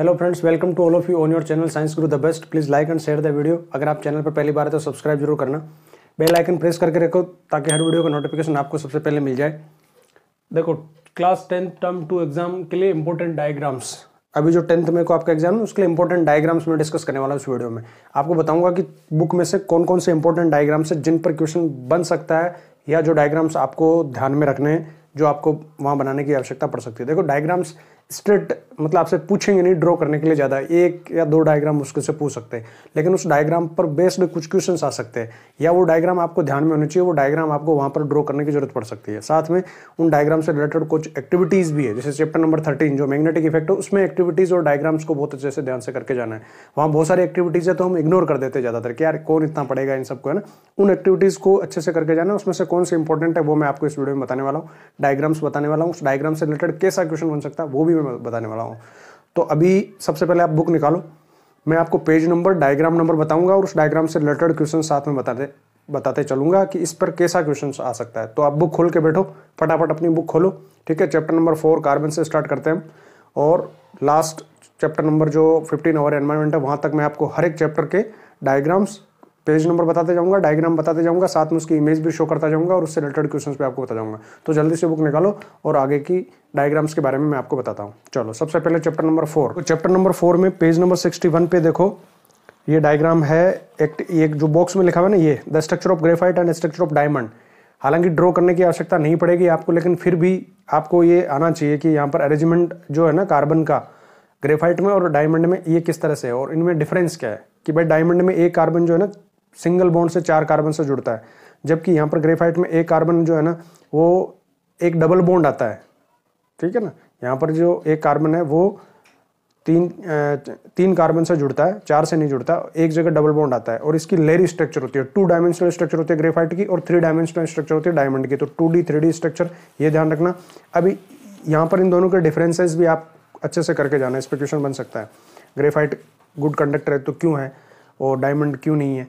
hello friends welcome to all of you on your channel Science Guru the best please like and share the video अगर आप channel पर पहली बार है तो subscribe जरूर करना बेल आइकन प्रेस करके रखो ताकि हर वीडियो का नोटिफिकेशन आपको सबसे पहले मिल जाए देखो class tenth term two exam के लिए इंपॉर्टेंट डायग्राम्स अभी जो टेंथ में को आपका एग्जाम है उसके लिए इंपॉर्टेंट डायग्राम्स में डिस्कस करने वाला हूँ उस वीडियो में आपको बताऊंगा कि बुक में से कौन कौन से इंपॉर्टेंट डायग्राम्स है जिन पर क्वेश्चन बन सकता है या जो डायग्राम्स आपको ध्यान में रखने हैं जो आपको वहाँ बनाने की आवश्यकता पड़ सकती है देखो डायग्राम्स स्ट्रेट मतलब आपसे पूछेंगे नहीं ड्रॉ करने के लिए ज़्यादा एक या दो डायग्राम मुश्किल से पूछ सकते हैं लेकिन उस डायग्राम पर बेस्ड कुछ क्वेश्चन आ सकते हैं या वो डायग्राम आपको ध्यान में होना चाहिए वो डायग्राम आपको वहाँ पर ड्रॉ करने की जरूरत पड़ सकती है साथ में उन डायग्राम से रिलेटेड कुछ एक्टिविटीज़ भी है जैसे चैप्टर नंबर थर्टीन जो मैग्नेटिक इफेक्ट है उसमें एक्टिविटीज़ और डायग्राम्स को बहुत अच्छे से ध्यान से करके जाना है वहाँ बहुत सारी एक्टिविटीज़ है तो हम इग्नोर कर देते हैं ज़्यादातर कि यार कौन इतना पड़ेगा इन सबको है ना उन एक्टिविटीज़ को अच्छे से करके जाना उसमें से कौन से इंपॉर्टेंट है वो मैं आपको इस वीडियो में बताने वाला हूँ डायग्राम्स बताने वाला हूँ उस डायग्राम से रिलेटेड कैसा क्वेश्चन बन सकता है वो भी में बताने वाला हूँ तो अभी सबसे पहले आप बुक निकालो मैं आपको पेज नंबर डायग्राम नंबर बताऊंगा और उस डायग्राम से रिलेटेड क्वेश्चन साथ में बताते बताते चलूंगा कि इस पर कैसा क्वेश्चन आ सकता है तो आप बुक खोल के बैठो फटाफट अपनी बुक खोलो ठीक है चैप्टर नंबर फोर कार्बन से स्टार्ट करते हैं और लास्ट चैप्टर नंबर जो फिफ्टीन आवर एनवायरमेंट है वहाँ तक मैं आपको हर एक चैप्टर के डायग्राम्स पेज नंबर बताते जाऊंगा डायग्राम बताते जाऊंगा साथ में उसकी इमेज भी शो करता जाऊंगा और उससे रिलेटेड क्वेश्चन पे आपको बता जाऊंगा तो जल्दी से बुक निकालो और आगे की डायग्राम्स के बारे में मैं आपको बताता हूँ चलो सबसे पहले चैप्टर नंबर फोर तो चैप्टर नंबर फोर में पेज नंबर सिक्सटी वन पे देखो ये डायग्राम है एक एक जो बॉक्स में लिखा हुआ ना ये the structure of graphite and structure of diamond हालांकि ड्रॉ करने की आवश्यकता नहीं पड़ेगी आपको लेकिन फिर भी आपको ये आना चाहिए कि यहाँ पर अरेंजमेंट जो है ना कार्बन का ग्रेफाइट में और डायमंड में ये किस तरह से है और इनमें डिफरेंस क्या है कि भाई डायमंड में एक कार्बन जो है ना सिंगल बॉन्ड से चार कार्बन से जुड़ता है जबकि यहाँ पर ग्रेफाइट में एक कार्बन जो है ना वो एक डबल बॉन्ड आता है ठीक है ना यहाँ पर जो एक कार्बन है वो तीन तीन कार्बन से जुड़ता है चार से नहीं जुड़ता एक जगह डबल बॉन्ड आता है और इसकी लेरी स्ट्रक्चर होती है टू डायमेंशनल स्ट्रक्चर होती है ग्रेफाइट की और थ्री डायमेंशनल स्ट्रक्चर होती है डायमंड की तो two D three D structure ये ध्यान रखना अभी यहाँ पर इन दोनों के डिफरेंसेस भी आप अच्छे से करके जाना इस पर क्वेश्चन बन सकता है ग्रेफाइट गुड कंडक्टर है तो क्यों है और डायमंड क्यों नहीं है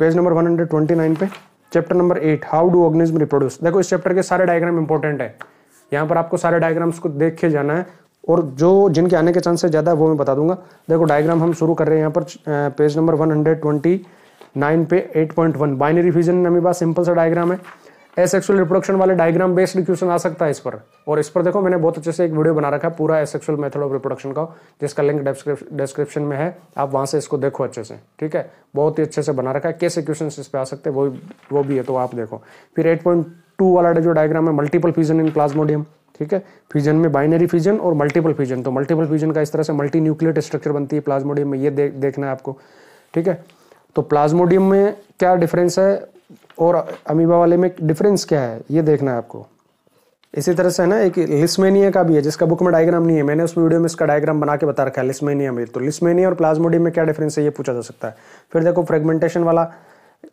पेज नंबर 129 पे chapter number eight how do organism reproduce देखो इस चैप्टर के सारे डायग्राम इंपॉर्टेंट है यहाँ पर आपको सारे डायग्राम्स को देख के जाना है और जो जिनके आने के चांसेस ज़्यादा है वो मैं बता दूंगा देखो डायग्राम हम शुरू कर रहे हैं यहाँ पर पेज नंबर 129 पे 8.1 बाइनरी फ्यूजन अमीबा सिंपल सा डायग्राम है एसेक्सुअल रिप्रोडक्शन वाले डायग्राम बेस्ड क्वेश्चन आ सकता है इस पर और इस पर देखो मैंने बहुत अच्छे से एक वीडियो बना रखा है पूरा एसेक्सुअल मेथड ऑफ रिप्रोडक्शन का जिसका लिंक डिस्क्रिप्शन में है आप वहाँ से इसको देखो अच्छे से ठीक है बहुत ही अच्छे से बना रखा है कैसे क्वेश्चन इस पर आ सकते हैं वो वो भी है तो आप देखो फिर एट वाला जो डायग्राम है मल्टीपल फ्यूजन इन प्लाज्मोडियम ठीक है फ्यूजन में बाइनरी फ्यूजन और मल्टीपल फ्यूजन तो मल्टीपल फ्यूजन का इस तरह से मल्टी न्यूक्लियट स्ट्रक्चर बनती है प्लाज्मोडियम में ये देखना है आपको ठीक है तो प्लाज्मोडियम में क्या डिफरेंस है और अमीबा वाले में डिफरेंस क्या है ये देखना है आपको इसी तरह से है ना एक लिस्मेनिया का भी है जिसका बुक में डायग्राम नहीं है मैंने उस वीडियो में इसका डायग्राम बना के बता रखा है लिस्मेनिया में तो लिस्मेनिया और प्लाज्मोडियम में क्या डिफरेंस है ये पूछा जा सकता है फिर देखो फ्रेगमेंटेशन वाला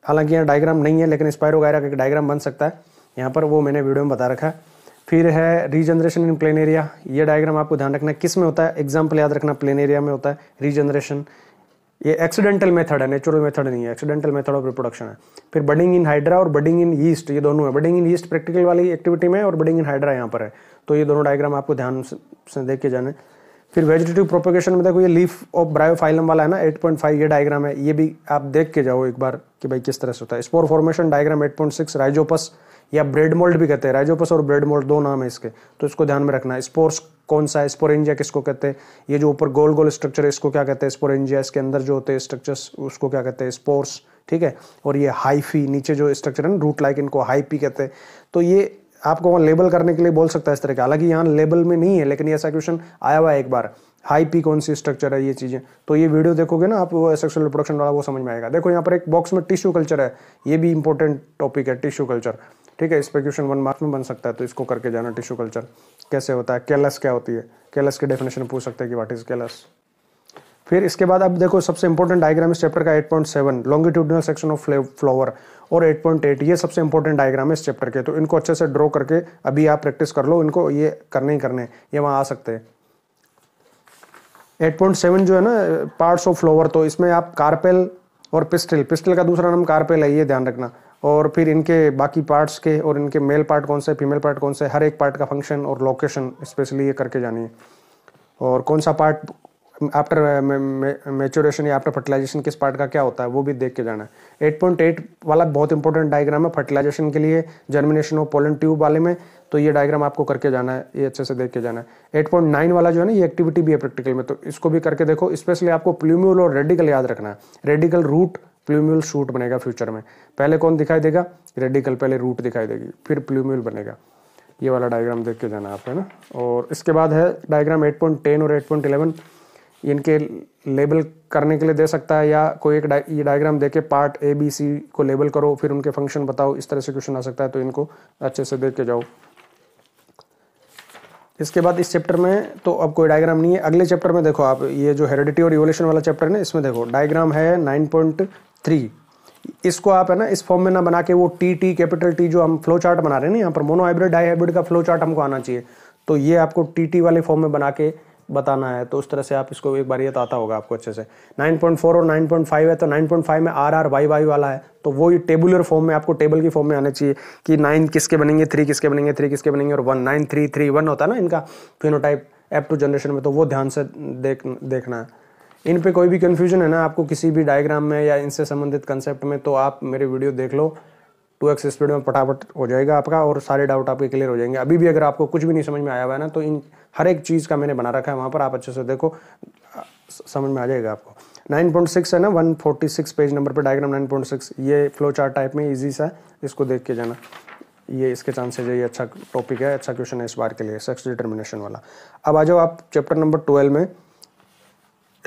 हालांकि यहाँ डायग्राम नहीं है लेकिन स्पायर वगैरह का डायग्राम बन सकता है यहाँ पर वो मैंने वीडियो में बता रखा है फिर है रीजनरेशन इन प्लेन एरिया ये डायग्राम आपको ध्यान रखना है किस में होता है एग्जाम्पल याद रखना प्लेन एरिया में होता है रीजनरेशन ये एक्सीडेंटल मेथड है नेचुरल मेथड नहीं है एक्सीडेंटल मेथड ऑफ रिप्रोडक्शन है फिर बडिंग इन हाइड्रा और बडिंग इन ईस्ट ये दोनों है बडिंग इन ईस्ट प्रैक्टिकल वाली एक्टिविटी में और बडिंग इन हाइड्रा यहाँ पर है तो ये दोनों डायग्राम आपको ध्यान से देख के जाने फिर वेजिटेटिव प्रोपोगेशन में देखो ये लीफ ऑफ ब्रायोफाइलम वाला है ना 8.5 ये डायग्राम है ये भी आप देख के जाओ एक बार कि भाई किस तरह से होता है स्पोर फॉर्मेशन डायग्राम 8.6 राइजोपस या ब्रेड मोल्ड भी कहते हैं राइजोपस और ब्रेड मोल्ड दो नाम है इसके तो इसको ध्यान में रखना है स्पोर्स कौन सा है स्पोरेंजिया किसको कहते हैं ये जो ऊपर गोल गोल स्ट्रक्चर है इसको क्या कहते हैं स्पोरेंजिया इसके अंदर जो होते हैं स्ट्रक्चर्स उसको क्या कहते हैं स्पोर्स ठीक है और ये हाईफी नीचे जो स्ट्रक्चर है ना रूट लाइक इनको हाईपी कहते हैं तो ये आपको वहाँ लेबल करने के लिए बोल सकता है इस तरह का हालांकि यहाँ लेबल में नहीं है लेकिन ऐसा क्वेश्चन आया हुआ है एक बार हाई पी कौन सी स्ट्रक्चर है ये चीज़ें तो ये वीडियो देखोगे ना आप वो सेक्सुअल रिप्रोडक्शन वाला वो समझ में आएगा देखो यहाँ पर एक बॉक्स में टिश्यू कल्चर है ये भी इंपॉर्टेंट टॉपिक है टिश्यू कल्चर ठीक है इस पर क्वेश्चन वन मार्क्स में बन सकता है तो इसको करके जाना टिश्यू कल्चर कैसे होता है केलस क्या होती है केलस की डेफिनेशन पूछ सकते हैं कि वाट इज़ केलस फिर इसके बाद अब देखो सबसे इंपॉर्टेंट डायग्राम इस चैप्टर का 8.7 point seven longitudinal section of flower और 8.8 ये सबसे इंपॉर्टेंट डायग्राम है इस चैप्टर के तो इनको अच्छे से ड्रॉ करके अभी आप प्रैक्टिस कर लो इनको ये करने ही करने ये वहाँ आ सकते हैं 8.7 जो है ना पार्ट्स ऑफ फ्लोवर तो इसमें आप कारपेल और पिस्टल पिस्टल का दूसरा नाम कारपेल है ये ध्यान रखना और फिर इनके बाकी पार्ट्स के और इनके मेल पार्ट कौन से फीमेल पार्ट कौन से हर एक पार्ट का फंक्शन और लोकेशन स्पेशली ये करके जानी है और कौन सा पार्ट आफ्टर मेचोरेशन uh, या आफ्टर फर्टिलाइजेशन किस पार्ट का क्या होता है वो भी देख के जाना है 8.8 वाला बहुत इंपॉर्टेंट डायग्राम है फर्टिलाइजेशन के लिए जर्मिनेशन ऑफ पोलन ट्यूब वाले में तो ये डायग्राम आपको करके जाना है ये अच्छे से देख के जाना है 8.9 वाला जो है ना ये एक्टिविटी भी है प्रैक्टिकल में तो इसको भी करके देखो स्पेशली आपको प्लूम्यूल और रेडिकल याद रखना है रेडिकल रूट प्लूम्यूल शूट बनेगा फ्यूचर में पहले कौन दिखाई देगा रेडिकल पहले रूट दिखाई देगी फिर प्लूम्यूल बनेगा ये वाला डायग्राम देख के जाना आप है ना और इसके बाद है डायग्राम 8.10 और 8.11 इनके लेबल करने के लिए दे सकता है या कोई एक डा, ये डायग्राम दे के पार्ट ए बी सी को लेबल करो फिर उनके फंक्शन बताओ इस तरह से क्वेश्चन आ सकता है तो इनको अच्छे से देख के जाओ इसके बाद इस चैप्टर में तो अब कोई डायग्राम नहीं है अगले चैप्टर में देखो आप ये जो हेरिडिटी और रिवोल्यूशन वाला चैप्टर है ना इसमें देखो डायग्राम है नाइन पॉइंट थ्री इसको आप है ना इस फॉर्म में ना बना के वो टी टी कैपिटल टी जो हम फ्लो चार्ट बना रहे हैं ना यहाँ पर मोनो हाइब्रिड डाई हाइब्रिड का फ्लो चार्ट हमको आना चाहिए तो ये आपको टी टी वाले फॉर्म में बना के बताना है तो उस तरह से आप इसको एक बार ये तो आता होगा आपको अच्छे से 9.4 और 9.5 है तो 9.5 में आर आर वाई वाई वाला है तो वो ये टेबुलर फॉर्म में आपको टेबल की फॉर्म में आना चाहिए कि नाइन किसके बनेंगे थ्री किसके बनेंगे थ्री किसके बनेंगे और one nine three three one होता है ना इनका फिनोटाइप एप टू जनरेशन में तो वो ध्यान से देख देखना है इन पर कोई भी कन्फ्यूजन है ना आपको किसी भी डायग्राम में या इनसे संबंधित कंसेप्ट में तो आप मेरे वीडियो देख लो टू एक्स स्पीड में फटाफट हो जाएगा आपका और सारे डाउट आपके क्लियर हो जाएंगे अभी भी अगर आपको कुछ भी नहीं समझ में आया हुआ है ना तो इन हर एक चीज़ का मैंने बना रखा है वहाँ पर आप अच्छे से देखो समझ में आ जाएगा आपको 9.6 है ना 146 पेज नंबर पर डायग्राम 9.6 ये फ्लो चार्ट टाइप में ईजी सा है इसको देख के जाना ये इसके चांसेज है ये अच्छा टॉपिक है अच्छा क्वेश्चन है इस बार के लिए सेक्स डिटर्मिनेशन वाला अब आ जाओ आप चैप्टर नंबर ट्वेल्व में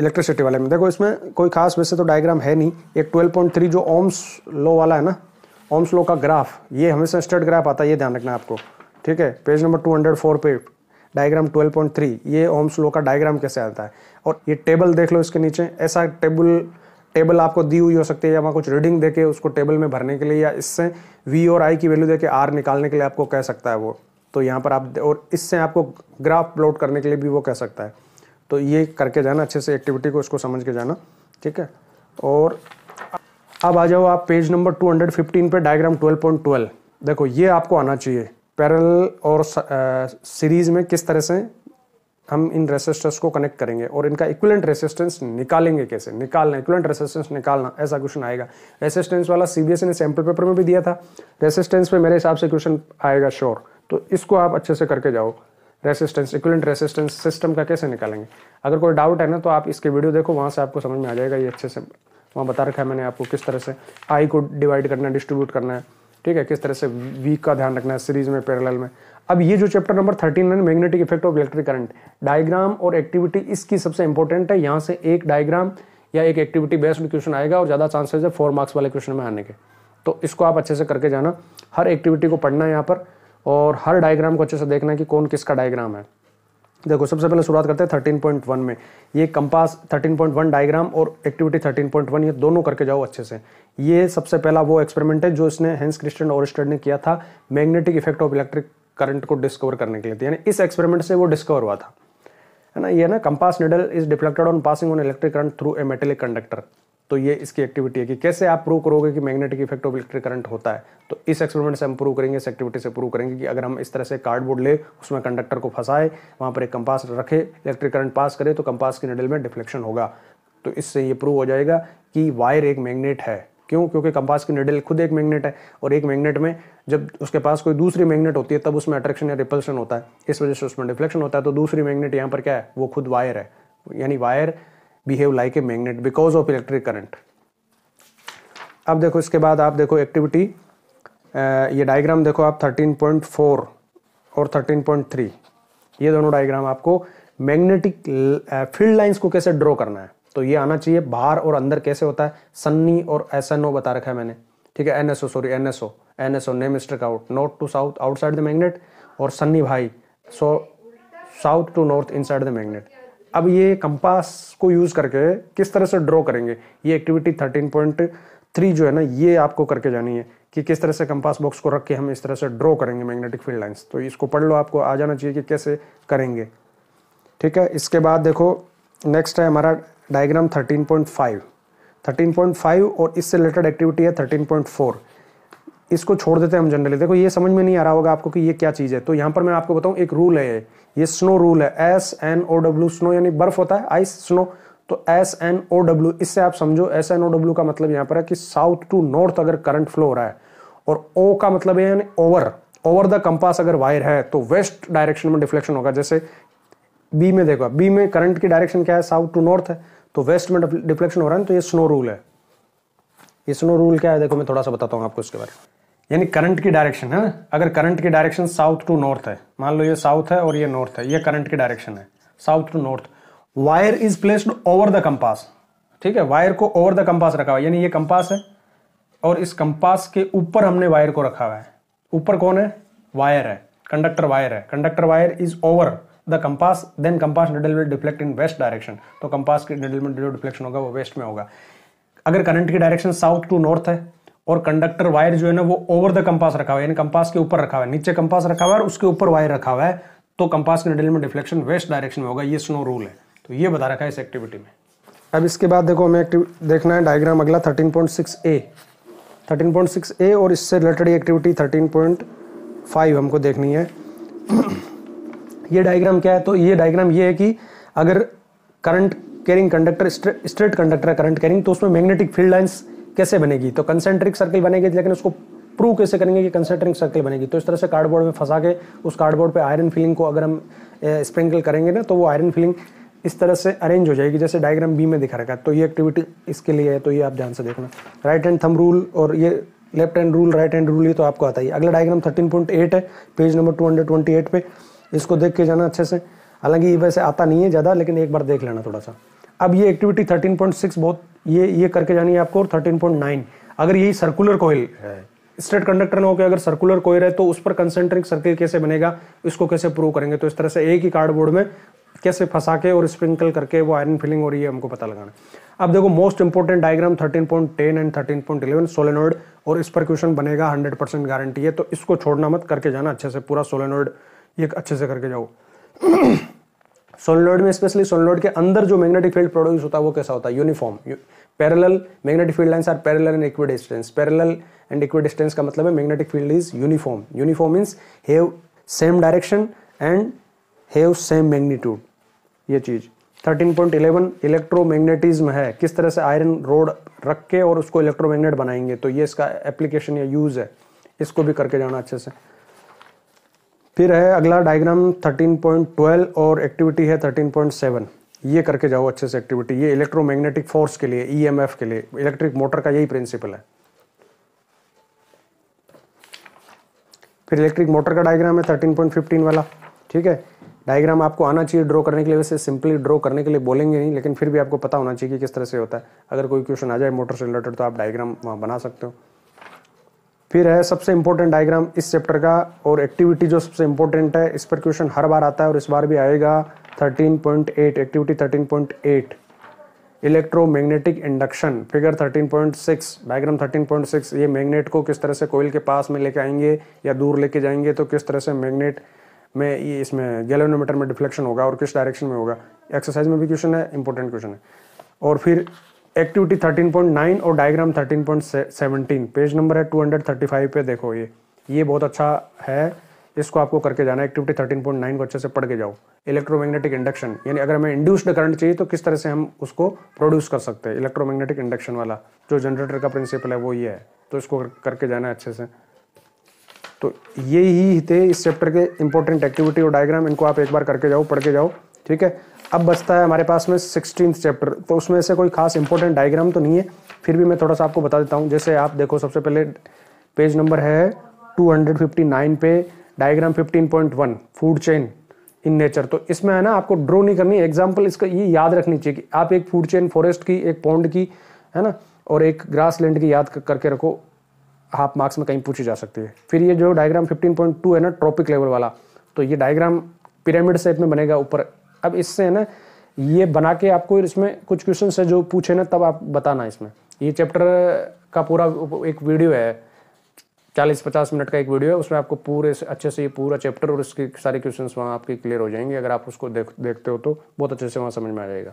इलेक्ट्रिसिटी वाले में देखो इसमें कोई खास वैसे तो डायग्राम है नहीं एक 12.3 जो ओम्स लॉ वाला है ना ओम्स लॉ का ग्राफ ये हमेशा स्टेट ग्राफ आता है ये ध्यान रखना आपको ठीक है पेज नंबर 204 पे डायग्राम 12.3 ये ओम्स लॉ का डायग्राम कैसे आता है और ये टेबल देख लो इसके नीचे ऐसा टेबल टेबल आपको दी हुई हो सकती है या वहाँ कुछ रीडिंग देके उसको टेबल में भरने के लिए या इससे वी और आई की वैल्यू देके आर निकालने के लिए आपको कह सकता है वो तो यहाँ पर आप और इससे आपको ग्राफ प्लॉट करने के लिए भी वो कह सकता है तो ये करके जाना अच्छे से एक्टिविटी को इसको समझ के जाना ठीक है और अब आ जाओ आप पेज नंबर 215 पे डायग्राम 12.12 देखो ये आपको आना चाहिए पैरल और सीरीज में किस तरह से हम इन रेसिस्टेंस को कनेक्ट करेंगे और इनका इक्वलेंट रेसिस्टेंस निकालेंगे कैसे निकालना इक्वलेंट रेसिस्टेंस निकालना ऐसा क्वेश्चन आएगा रेसिस्टेंस वाला सीबीएसई ने सैम्पल पेपर में भी दिया था रेसिस्टेंस पे मेरे हिसाब से क्वेश्चन आएगा श्योर तो इसको आप अच्छे से करके जाओ रेसिस्टेंस इक्वलेंट रेसिस्टेंस सिस्टम का कैसे निकालेंगे अगर कोई डाउट है ना तो आप इसके वीडियो देखो वहाँ से आपको समझ में आ जाएगा ये अच्छे से वहाँ बता रखा है मैंने आपको किस तरह से आई को डिवाइड करना है डिस्ट्रीब्यूट करना है ठीक है किस तरह से वीक का ध्यान रखना है सीरीज में पैरेलल में अब ये जो चैप्टर नंबर थर्टीन है magnetic effect of electric current diagram और एक्टिविटी इसकी सबसे इंपॉर्टेंट है यहाँ से एक डायग्राम या एक एक्टिविटी बेस्ड क्वेश्चन आएगा और ज़्यादा चांसेज है फोर मार्क्स वाले क्वेश्चन में आने के तो इसको आप अच्छे से करके जाना हर एक्टिविटी को पढ़ना है यहाँ पर और हर डायग्राम को अच्छे से देखना है कि कौन किसका डायग्राम है देखो सबसे पहले शुरुआत करते हैं थर्टीन पॉइंट वन में ये compass thirteen point one diagram और एक्टिविटी 13.1 पॉइंट वन ये दोनों करके जाओ अच्छे से ये सबसे पहला वो एक्सपेरिमेंट है जो इसने हेंस क्रिस्टन ओरिस्टेड ने किया था magnetic effect of electric current को डिस्कवर करने के लिए तो यानी इस एक्सपेरिमेंट से वो डिस्कवर हुआ था है ना ये ना compass needle is deflected on passing on electric current through a metallic conductor तो ये इसकी एक्टिविटी है कि कैसे आप प्रूव करोगे कि magnetic effect of electric current होता है तो इस एक्सपेरिमेंट से हम प्रूव करेंगे इस एक्टिविटी से प्रूव करेंगे कि अगर हम इस तरह से कार्डबोर्ड ले उसमें कंडक्टर को फंसाए वहाँ पर एक कंपास रखे इलेक्ट्रिक करंट पास करे तो कंपास की निडल में डिफ्लेक्शन होगा तो इससे ये प्रूव हो जाएगा कि वायर एक मैग्नेट है क्यों क्योंकि कंपास की निडल खुद एक मैग्नेट है और एक मैग्नेट में जब उसके पास कोई दूसरी मैग्नेट होती है तब उसमें अट्रैक्शन या रिपल्शन होता है इस वजह से उसमें डिफ्लेक्शन होता है तो दूसरी मैग्नेट यहाँ पर क्या है वो खुद वायर है यानी wire behave like a magnet because of electric current अब देखो इसके बाद आप देखो एक्टिविटी ये डायग्राम देखो आप 13.4 और 13.3 ये दोनों डायग्राम आपको मैग्नेटिक फील्ड लाइंस को कैसे ड्रॉ करना है तो ये आना चाहिए बाहर और अंदर कैसे होता है सन्नी और एस बता रखा है मैंने ठीक है NSO sorry NSO NSO name strict out north to south outside the magnet और सन्नी भाई so south to north inside the magnet अब ये कंपास को यूज़ करके किस तरह से ड्रॉ करेंगे ये एक्टिविटी थर्टीन पॉइंट थ्री जो है ना ये आपको करके जानी है कि किस तरह से कंपास बॉक्स को रख के हम इस तरह से ड्रॉ करेंगे मैग्नेटिक फील्ड लाइंस तो इसको पढ़ लो आपको आ जाना चाहिए कि कैसे करेंगे ठीक है इसके बाद देखो नेक्स्ट है हमारा diagram thirteen thirteen point five point five और इससे रिलेटेड एक्टिविटी है थर्टीन पॉइंट फोर इसको छोड़ देते हैं हम जनरली देखो ये समझ में नहीं आ रहा होगा आपको कि ये क्या चीज़ है तो यहाँ पर मैं आपको बताऊँ एक रूल है ये स्नो रूल है S N O W snow यानी बर्फ होता है आइस स्नो तो एस एन ओ डब्ल्यू इससे आप समझो एस एन ओ डब्ल्यू का मतलब यहाँ पर है कि साउथ टू नॉर्थ अगर करंट फ्लो हो रहा है और ओ का मतलब है यानी ओवर ओवर द कंपास अगर वायर है तो वेस्ट डायरेक्शन में डिफ्लेक्शन होगा जैसे बी में देखो बी में करंट की डायरेक्शन क्या है साउथ टू नॉर्थ है तो वेस्ट में डिफ्लेक्शन हो रहा है तो ये स्नो रूल है ये स्नो रूल क्या है देखो मैं थोड़ा सा बताता हूँ आपको इसके बारे में यानी करंट की डायरेक्शन है ना अगर करंट की डायरेक्शन साउथ टू नॉर्थ है मान लो ये साउथ है और ये नॉर्थ है ये करंट की डायरेक्शन है south to north wire is placed over the compass ठीक है वायर को ओवर द कंपास रखा हुआ है यानी ये कंपास है और इस कंपास के ऊपर हमने वायर को रखा हुआ है ऊपर कौन है वायर है कंडक्टर वायर है conductor wire is over the compass then compass needle will deflect in west direction तो कंपास के निडल में डिफ्लेक्शन होगा वो वेस्ट में होगा अगर करंट की डायरेक्शन साउथ टू नॉर्थ है और कंडक्टर वायर जो है ना वो ओवर द कंपास रखा हुआ है कंपास के ऊपर रखा हुआ है नीचे कंपास रखा हुआ है और उसके ऊपर वायर रखा हुआ है तो कंपास के निडल में डिफ्लेक्शन वेस्ट डायरेक्शन में होगा ये स्नो रूल है तो ये बता रखा है इस एक्टिविटी में अब इसके बाद देखो हमें देखना है डायग्राम अगला thirteen point six A thirteen point six A और इससे related activity thirteen point five हमको देखनी है ये डायग्राम क्या है तो ये डायग्राम ये है कि अगर current carrying conductor straight conductor है करंट कैरिंग तो उसमें मैग्नेटिक फील्ड लाइन्स कैसे बनेगी तो कंसेंट्रिक सर्किल बनेगी लेकिन उसको प्रूव कैसे करेंगे कि कंसेंट्रिक सर्किल बनेगी तो इस तरह से कार्डबोर्ड में फंसा के उस कार्डबोर्ड पर आयरन फिलिंग को अगर हम स्प्रिंकल करेंगे ना तो वो आयरन फिलिंग इस तरह से अरेंज हो जाएगी जैसे डायग्राम बी में दिखा रखा है तो ये एक्टिविटी इसके लिए है तो ये आप ध्यान से देखना राइट हैंड थम रूल और ये left hand rule right hand rule ये तो आपको आता ही अगला डायग्राम 13.8 है पेज नंबर 228 पे इसको देख के जाना अच्छे से हालांकि ये वैसे आता नहीं है ज़्यादा लेकिन एक बार देख लेना थोड़ा सा अब ये एक्टिविटी 13.6 बहुत ये ये करके जानी है आपको और 13.9 अगर यही सर्कुलर कोयल स्ट्रेट कंडक्टर ना होकर अगर सर्कुलर कोयल है तो उस पर कंसेंट्रिक सर्किल कैसे बनेगा इसको कैसे प्रूव करेंगे तो इस तरह से एक ही कार्डबोर्ड में कैसे फंसा के और स्प्रिंकल करके वो आयरन फिलिंग हो रही है हमको पता लगाना अब देखो most important diagram 13.10 and 13.11 solenoid और इस पर क्वेश्चन बनेगा 100 परसेंट गारंटी है तो इसको छोड़ना मत करके जाना अच्छे से पूरा सोलेनोइड ये अच्छे से करके जाओ सोलनॉइड में स्पेशली सोलनॉइड के अंदर जो मैग्नेटिक फील्ड प्रोड्यूस होता है वो कैसा होता है uniform parallel magnetic field lines are parallel and equidistance parallel and equidistance का मतलब है magnetic field is uniform uniform means have same direction and have same magnitude ये चीज़ 13.11 इलेक्ट्रोमैग्नेटिज्म है किस तरह से आयरन रोड रख के और उसको इलेक्ट्रोमैग्नेट बनाएंगे तो ये इसका एप्लीकेशन या यूज़ है इसको भी करके जाना अच्छे से फिर है अगला डायग्राम 13.12 और एक्टिविटी है 13.7 ये करके जाओ अच्छे से एक्टिविटी ये इलेक्ट्रोमैग्नेटिक फोर्स के लिए ईएमएफ e के लिए इलेक्ट्रिक मोटर का यही प्रिंसिपल है फिर इलेक्ट्रिक मोटर का डायग्राम है 13.15 वाला ठीक है डायग्राम आपको आना चाहिए ड्रॉ करने के लिए वैसे सिंपली ड्रॉ करने के लिए बोलेंगे नहीं लेकिन फिर भी आपको पता होना चाहिए कि किस तरह से होता है अगर कोई क्वेश्चन आ जाए मोटर से रिलेटेड तो आप डायग्राम वहाँ बना सकते हो फिर है सबसे इंपॉर्टेंट डायग्राम इस चैप्टर का और एक्टिविटी जो सबसे इंपॉर्टेंट है इस पर क्वेश्चन हर बार आता है और इस बार भी आएगा 13.8 activity 13.8 electromagnetic induction figure 13.6 diagram 13.6 ये मैग्नेट को किस तरह से कोयल के पास में लेके आएंगे या दूर लेके जाएंगे तो किस तरह से मैग्नेट में ये इसमें गैलोनोमीटर में डिफ्लेक्शन होगा और किस डायरेक्शन में होगा एक्सरसाइज में भी क्वेश्चन है इंपॉर्टेंट क्वेश्चन है और फिर एक्टिविटी 13.9 और डायग्राम 13.17 पेज नंबर है 235 पे देखो ये ये बहुत अच्छा है इसको आपको करके जाना है एक्टिविटी 13.9 को अच्छे से पढ़ के जाओ इलेक्ट्रोमैग्नेटिक इंडक्शन यानी अगर हमें इंड्यूस्ड करंट चाहिए तो किस तरह से हम उसको प्रोड्यूस कर सकते हैं इलेक्ट्रोमैग्नेटिक इंडक्शन वाला जो जनरेटर का प्रिंसिपल है वो ये है तो इसको करके जाना है अच्छे से तो ये ही थे इस चैप्टर के इंपॉर्टेंट एक्टिविटी और डायग्राम इनको आप एक बार करके जाओ पढ़ के जाओ ठीक है अब बचता है हमारे पास में सिक्सटीन चैप्टर तो उसमें से कोई खास इंपॉर्टेंट डायग्राम तो नहीं है फिर भी मैं थोड़ा सा आपको बता देता हूँ जैसे आप देखो सबसे पहले पेज नंबर है 259 पे diagram 15.1 food chain in nature तो इसमें है ना आपको ड्रो नहीं करनी एग्जाम्पल इसका ये याद रखनी चाहिए कि आप एक फूड चेन फॉरेस्ट की एक पौंड की है ना और एक ग्रास लैंड की याद करके रखो हाफ मार्क्स में कहीं पूछी जा सकती है फिर ये जो डायग्राम 15.2 है ना ट्रॉपिक लेवल वाला तो ये डायग्राम पिरामिड शेप में बनेगा ऊपर अब इससे ना ये बना के आपको इसमें कुछ क्वेश्चन है जो पूछे ना तब आप बताना इसमें ये चैप्टर का पूरा एक वीडियो है चालीस पचास मिनट का एक वीडियो है उसमें आपको पूरे से अच्छे से ये पूरा चैप्टर और इसके सारे क्वेश्चन वहाँ आपके क्लियर हो जाएंगे अगर आप उसको देख देखते हो तो बहुत अच्छे से वहाँ समझ में आ जाएगा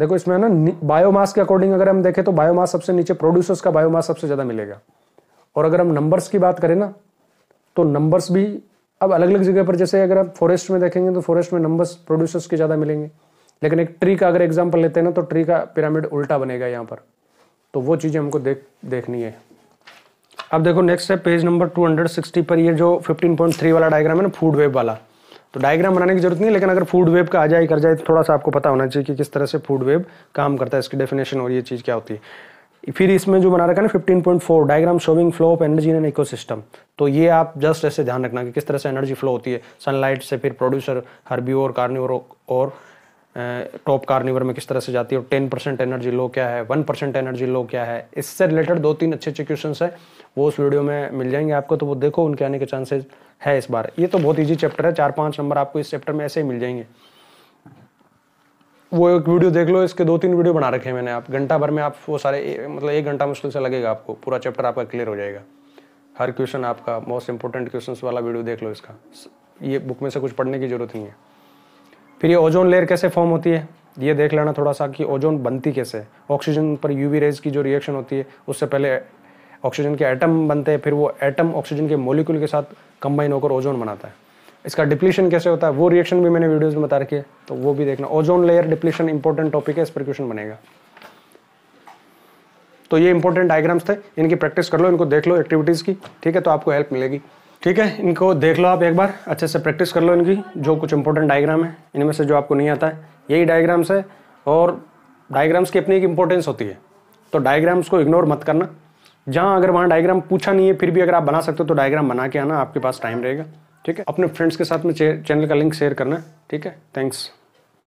देखो इसमें है ना बायोमास के अकॉर्डिंग अगर हम देखें तो बायोमास सबसे नीचे प्रोड्यूसर्स का बायोमास सबसे ज़्यादा मिलेगा और अगर हम नंबर्स की बात करें ना तो नंबर्स भी अब अलग अलग जगह पर जैसे अगर आप फॉरेस्ट में देखेंगे तो फॉरेस्ट में नंबर्स प्रोड्यूसर्स के ज़्यादा मिलेंगे लेकिन एक ट्री का अगर एग्जाम्पल लेते हैं ना तो ट्री का पिरामिड उल्टा बनेगा यहाँ पर तो वो चीज़ें हमको देख देखनी है अब देखो नेक्स्ट है पेज नंबर 260 पर ये जो 15.3 वाला डायग्राम है ना फूड वेब वाला तो डायग्राम बनाने की जरूरत नहीं लेकिन अगर फूड वेब का आ जाए कर जाए तो थोड़ा सा आपको पता होना चाहिए कि किस तरह से फूड वेब काम करता है इसकी डेफिनेशन और ये चीज़ क्या होती है फिर इसमें जो बना रखा है ना 15.4 diagram showing flow of energy in an ecosystem तो ये आप जस्ट ऐसे ध्यान रखना कि किस तरह से एनर्जी फ्लो होती है सनलाइट से फिर प्रोड्यूसर और कार्निवर और टॉप कार्निवर में किस तरह से जाती है और टेन परसेंट एनर्जी लो क्या है वन परसेंट एनर्जी लो क्या है इससे रिलेटेड दो तीन अच्छे अच्छे क्वेश्चन है वो उस वीडियो में मिल जाएंगे आपको तो वो देखो उनके आने के चांसेज है इस बार ये तो बहुत ईजी चैप्टर है चार पाँच नंबर आपको इस चैप्टर में ऐसे ही मिल जाएंगे वो एक वीडियो देख लो इसके दो तीन वीडियो बना रखे हैं मैंने आप घंटा भर में आप वो सारे ए, मतलब एक घंटा मुश्किल से लगेगा आपको पूरा चैप्टर आपका क्लियर हो जाएगा हर क्वेश्चन आपका मोस्ट इंपॉर्टेंट क्वेश्चन वाला वीडियो देख लो इसका ये बुक में से कुछ पढ़ने की जरूरत नहीं है फिर ये ओजोन लेयर कैसे फॉर्म होती है ये देख लेना थोड़ा सा कि ओजोन बनती कैसे ऑक्सीजन पर यूवी रेज की जो रिएक्शन होती है उससे पहले ऑक्सीजन के एटम बनते हैं फिर वो एटम ऑक्सीजन के मोलिकुल के साथ कंबाइन होकर ओजोन बनाता है इसका डिप्लीशन कैसे होता है वो रिएक्शन भी मैंने वीडियोज़ में बता रखी है तो वो भी देखना ozone layer depletion important topic है इस पर क्वेश्चन बनेगा तो ये इंपॉर्टेंट डायग्राम्स थे इनकी प्रैक्टिस कर लो इनको देख लो एक्टिविटीज़ की ठीक है तो आपको हेल्प मिलेगी ठीक है इनको देख लो आप एक बार अच्छे से प्रैक्टिस कर लो इनकी जो कुछ इंपॉर्टेंट डायग्राम है इनमें से जो आपको नहीं आता है यही डायग्राम्स है और डायग्राम्स की अपनी एक इंपॉर्टेंस होती है तो डायग्राम्स को इग्नोर मत करना जहाँ अगर वहाँ डायग्राम पूछा नहीं है फिर भी अगर आप बना सकते हो तो डायग्राम बना के आना आपके पास टाइम रहेगा ठीक है अपने फ्रेंड्स के साथ में चैनल का लिंक शेयर करना ठीक है थैंक्स